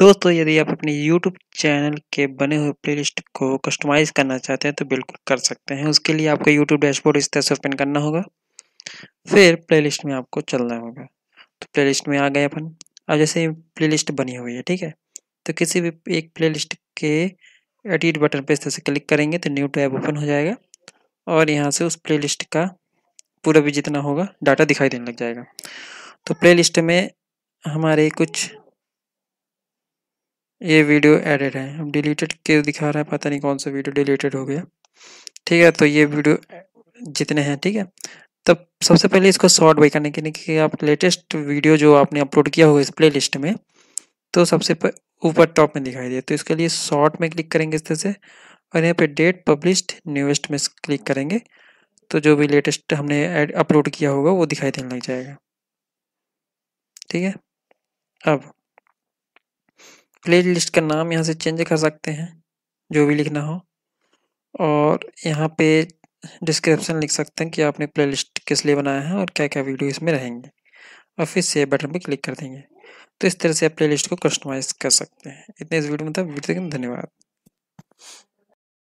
दोस्तों यदि आप अपने YouTube चैनल के बने हुए प्लेलिस्ट को कस्टमाइज़ करना चाहते हैं तो बिल्कुल कर सकते हैं उसके लिए आपको YouTube डैशबोर्ड इस तरह से ओपन करना होगा फिर प्लेलिस्ट में आपको चलना होगा तो प्लेलिस्ट में आ गए अपन अब जैसे प्लेलिस्ट बनी हुई है ठीक है तो किसी भी एक लिस्ट के एडिट बटन पर इस तरह से क्लिक करेंगे तो न्यू टैब ओपन हो जाएगा और यहाँ से उस लिस्ट का पूरा भी जितना होगा डाटा दिखाई देने लग जाएगा तो लिस्ट में हमारे कुछ ये वीडियो एडिट है अब डिलीटेड के दिखा रहा है पता नहीं कौन सा वीडियो डिलीटेड हो गया ठीक है तो ये वीडियो जितने हैं ठीक है तब तो सबसे पहले इसको शॉर्ट बाई करने के लिए कि आप लेटेस्ट वीडियो जो आपने अपलोड किया होगा इस प्ले लिस्ट में तो सबसे ऊपर टॉप में दिखाई दे तो इसके लिए शॉर्ट में क्लिक करेंगे इस तरह से और यहाँ पे डेट पब्लिश्ड न्यूएस्ट में क्लिक करेंगे तो जो भी लेटेस्ट हमने अपलोड किया होगा वो दिखाई देने लग जाएगा ठीक है अब प्ले लिस्ट का नाम यहाँ से चेंज कर सकते हैं जो भी लिखना हो और यहाँ पे डिस्क्रिप्शन लिख सकते हैं कि आपने प्ले लिस्ट किस लिए बनाया है और क्या क्या वीडियो इसमें रहेंगे और फिर सेव बटन पर क्लिक कर देंगे तो इस तरह से आप प्ले लिस्ट को कस्टमाइज़ कर सकते हैं इतने इस वीडियो में था वीडियो धन्यवाद